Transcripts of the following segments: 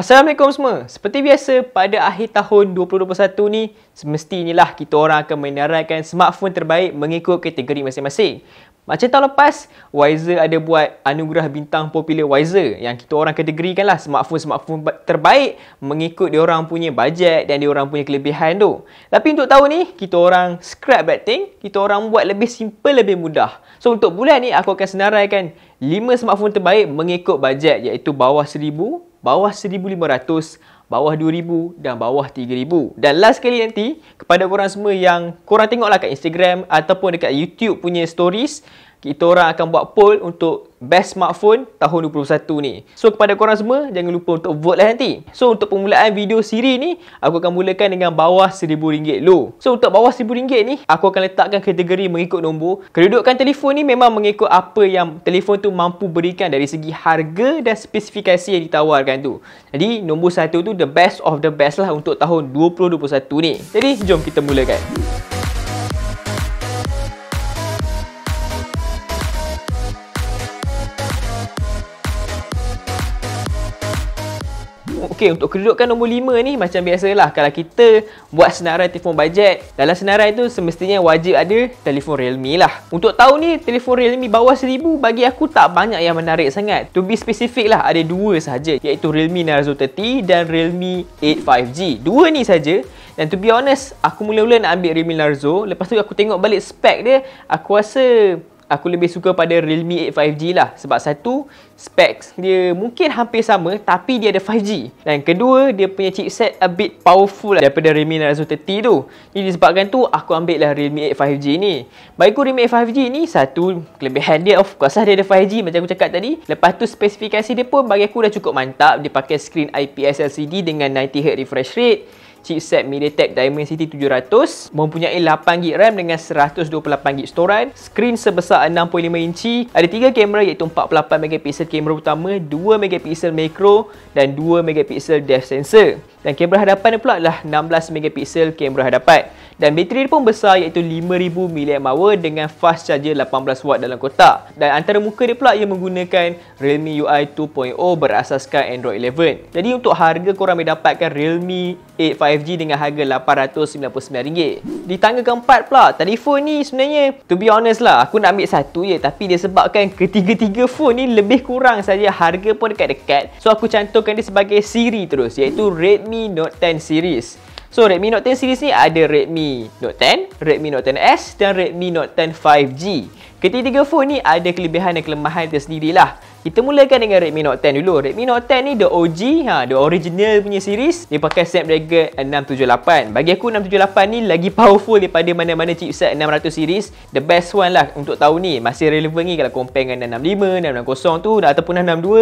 Assalamualaikum semua. Seperti biasa, pada akhir tahun 2021 ni, semestinya lah kita orang akan menerangkan smartphone terbaik mengikut kategori masing-masing. Macam tahun lepas, Wiser ada buat anugerah bintang popular Wiser yang kita orang kategorikan lah smartphone-smartphone terbaik mengikut diorang punya bajet dan diorang punya kelebihan tu. Tapi untuk tahun ni, kita orang scrap that thing, kita orang buat lebih simple, lebih mudah. So untuk bulan ni, aku akan senaraikan 5 smartphone terbaik mengikut bajet iaitu bawah 1000 bawah 1500, bawah 2000 dan bawah 3000. Dan last sekali nanti kepada korang semua yang korang tengoklah kat Instagram ataupun dekat YouTube punya stories, kita orang akan buat poll untuk best smartphone tahun 2021 ni. So kepada korang semua, jangan lupa untuk vote lah nanti. So untuk permulaan video siri ni, aku akan mulakan dengan bawah RM1,000 low. So untuk bawah RM1,000 ni, aku akan letakkan kategori mengikut nombor. Kedudukan telefon ni memang mengikut apa yang telefon tu mampu berikan dari segi harga dan spesifikasi yang ditawarkan tu. Jadi nombor satu tu the best of the best lah untuk tahun 2021 ni. Jadi jom kita mulakan. Mulakan. Okey, untuk kedudukan nombor 5 ni macam biasalah kalau kita buat senarai telefon bajet, dalam senarai tu semestinya wajib ada telefon Realme lah. Untuk tahun ni telefon Realme bawah 1000 bagi aku tak banyak yang menarik sangat. To be specific lah ada dua sahaja iaitu Realme Narzo 30 dan Realme 8 5G. Dua ni saja. Dan to be honest, aku mula-mula nak ambil Realme Narzo, lepas tu aku tengok balik spek dia, aku rasa aku lebih suka pada Realme 8 5G lah sebab satu specs dia mungkin hampir sama tapi dia ada 5G dan kedua dia punya chipset a bit powerful lah daripada Realme Narazo 30 tu jadi disebabkan tu aku ambil lah Realme 8 5G ni bagi aku Realme 8 5G ni satu kelebihan dia of course lah dia ada 5G macam aku cakap tadi lepas tu spesifikasi dia pun bagi aku dah cukup mantap dia pakai screen IPS LCD dengan 90Hz refresh rate chipset MediaTek Dimensity 700 mempunyai 8GB RAM dengan 128GB storan skrin sebesar 6.5 inci ada 3 kamera iaitu 48MP kamera utama 2MP makro dan 2MP depth sensor dan kamera hadapan pula adalah 16MP kamera hadapan dan bateri dia pun besar iaitu 5000 mAh dengan fast charger 18W dalam kotak dan antara muka dia pula ia menggunakan Realme UI 2.0 berasaskan Android 11 jadi untuk harga korang boleh dapatkan Realme 8 5G dengan harga RM899 di tangga keempat pula telefon ni sebenarnya to be honest lah aku nak ambil satu je tapi dia sebabkan ketiga-tiga phone ni lebih kurang saja harga pun dekat-dekat so aku cantumkan dia sebagai siri terus iaitu Redmi Note 10 series So Redmi Note 10 series ni ada Redmi Note 10, Redmi Note 10S dan Redmi Note 10 5G. Ketiga-tiga phone ni ada kelebihan dan kelemahan tersendiri lah. Kita mulakan dengan Redmi Note 10 dulu. Redmi Note 10 ni the OG, ha, the original punya series. Dia pakai Snapdragon 678. Bagi aku 678 ni lagi powerful daripada mana-mana chipset 600 series. The best one lah untuk tahun ni. Masih relevan ni kalau compare dengan 665, 660 tu ataupun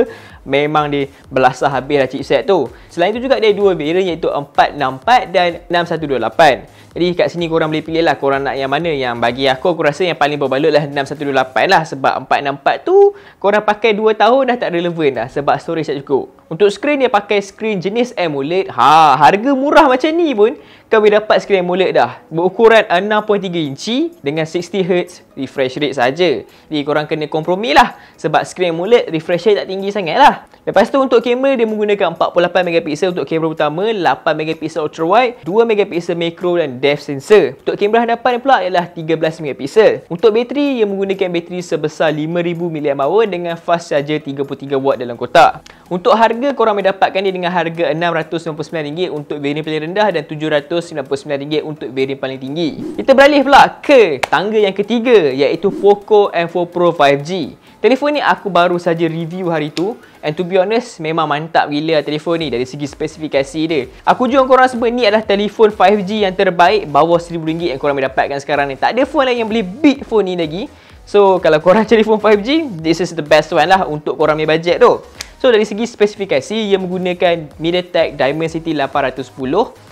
662. Memang dia belasah habis lah chipset tu. Selain tu juga dia ada dua variant iaitu 464 dan 6128. Jadi kat sini korang boleh pilih lah korang nak yang mana yang bagi aku aku rasa yang paling berbalut lah 6128 lah sebab 464 tu korang pakai 2 tahun dah tak relevan dah sebab storage tak cukup. Untuk screen dia pakai screen jenis AMOLED. Ha, harga murah macam ni pun kau boleh dapat screen AMOLED dah. Berukuran 6.3 inci dengan 60Hz refresh rate saja. Jadi korang kena kompromi lah sebab screen AMOLED refresh rate tak tinggi sangat lah. Lepas tu untuk kamera dia menggunakan 48 megapiksel untuk kamera utama, 8 megapiksel ultra wide, 2 megapiksel mikro dan depth sensor. Untuk kamera hadapan dia pula ialah 13 megapiksel. Untuk bateri dia menggunakan bateri sebesar 5000 mAh dengan fast charger 33 watt dalam kotak. Untuk harga korang boleh dapatkan dia dengan harga RM699 untuk varian paling rendah dan RM799 untuk varian paling tinggi. Kita beralih pula ke tangga yang ketiga iaitu Poco M4 Pro 5G. Telefon ni aku baru saja review hari tu And to be honest, memang mantap gila lah telefon ni dari segi spesifikasi dia Aku jual korang semua ni adalah telefon 5G yang terbaik Bawah RM1,000 yang korang boleh dapatkan sekarang ni Tak ada phone lain yang boleh beat phone ni lagi So, kalau korang telefon 5G, this is the best one lah untuk korang punya budget tu So dari segi spesifikasi, ia menggunakan MediaTek Dimensity 810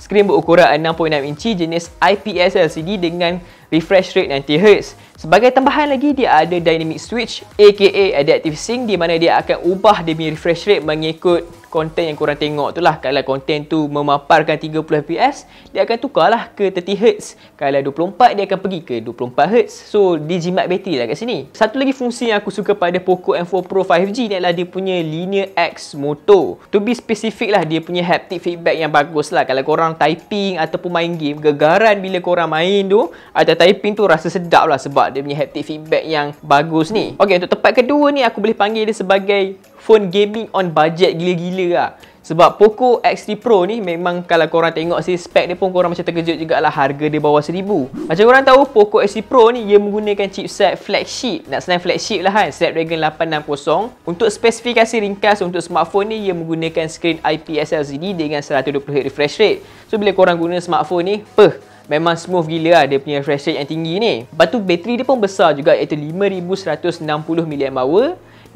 Skrin berukuran 6.6 inci jenis IPS LCD dengan refresh rate 90Hz Sebagai tambahan lagi, dia ada Dynamic Switch aka Adaptive Sync di mana dia akan ubah demi refresh rate mengikut konten yang korang tengok tu lah Kalau konten tu memaparkan 30fps Dia akan tukarlah ke 30Hz Kalau 24 dia akan pergi ke 24Hz So dia jimat bateri lah kat sini Satu lagi fungsi yang aku suka pada Poco M4 Pro 5G ni adalah Dia punya Linear X Moto. To be specific lah dia punya haptic feedback yang bagus lah Kalau korang typing ataupun main game Gegaran bila korang main tu Atau typing tu rasa sedap lah Sebab dia punya haptic feedback yang bagus ni Okay untuk tempat kedua ni aku boleh panggil dia sebagai phone gaming on budget gila-gila lah sebab Poco X3 Pro ni memang kalau korang tengok si spek ni pun korang macam terkejut juga lah harga dia bawah RM1,000 Macam korang tahu Poco X3 Pro ni ia menggunakan chipset flagship Nak senang flagship lah kan Snapdragon 860 Untuk spesifikasi ringkas untuk smartphone ni ia menggunakan screen IPS LCD dengan 120Hz refresh rate So bila korang guna smartphone ni, peh Memang smooth gila lah dia punya refresh rate yang tinggi ni Lepas tu bateri dia pun besar juga iaitu 5160mAh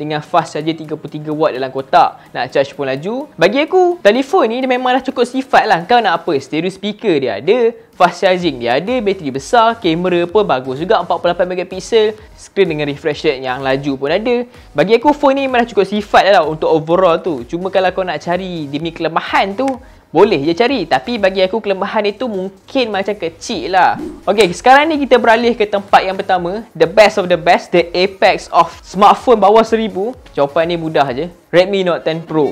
dengan fast saja 33 watt dalam kotak nak charge pun laju bagi aku telefon ni dia memang cukup sifat lah kau nak apa stereo speaker dia ada fast charging dia ada bateri besar kamera pun bagus juga 48 megapixel screen dengan refresh rate yang laju pun ada bagi aku phone ni memanglah cukup sifat lah untuk overall tu cuma kalau kau nak cari demi kelemahan tu boleh je cari tapi bagi aku kelemahan itu mungkin macam kecil lah Okay sekarang ni kita beralih ke tempat yang pertama The best of the best, the apex of smartphone bawah seribu Jawapan ni mudah je, Redmi Note 10 Pro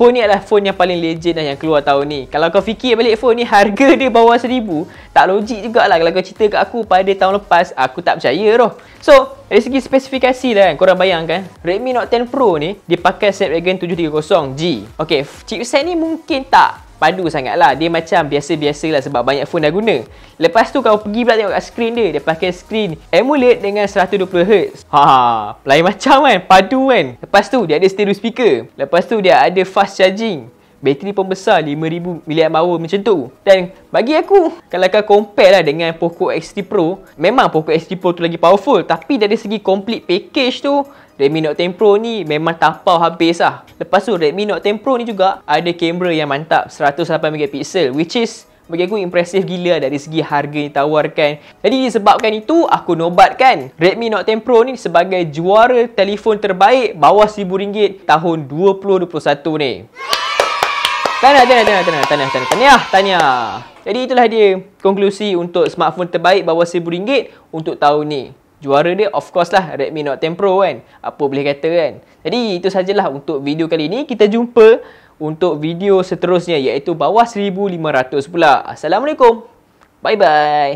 phone ni adalah phone yang paling legend lah yang keluar tahun ni Kalau kau fikir balik phone ni harga dia bawah RM1,000 Tak logik juga lah. kalau kau cerita kat aku pada tahun lepas Aku tak percaya roh So, dari segi spesifikasi lah kan, korang bayangkan Redmi Note 10 Pro ni, dia pakai Snapdragon 730G Okay, chipset ni mungkin tak padu sangat lah Dia macam biasa-biasa lah sebab banyak phone dah guna Lepas tu kau pergi pula tengok kat screen dia Dia pakai screen AMOLED dengan 120Hz ha, ha, lain macam kan, padu kan Lepas tu dia ada stereo speaker Lepas tu dia ada fast charging bateri pembesar besar 5000 mAh macam tu dan bagi aku kalau kau compare lah dengan Poco X3 Pro memang Poco X3 Pro tu lagi powerful tapi dari segi complete package tu Redmi Note 10 Pro ni memang tapau habis lah lepas tu Redmi Note 10 Pro ni juga ada kamera yang mantap 108MP which is bagi aku impresif gila lah dari segi harga yang ditawarkan jadi disebabkan itu aku nobatkan Redmi Note 10 Pro ni sebagai juara telefon terbaik bawah RM1000 tahun 2021 ni yeah! Tahniah, tahniah, tahniah, tahniah, tahniah, tahniah, tahniah, tahniah. Jadi itulah dia konklusi untuk smartphone terbaik bawah rm ringgit untuk tahun ni. Juara dia of course lah Redmi Note 10 Pro kan. Apa boleh kata kan. Jadi itu sajalah untuk video kali ni. Kita jumpa untuk video seterusnya iaitu bawah RM1,500 pula. Assalamualaikum. Bye-bye.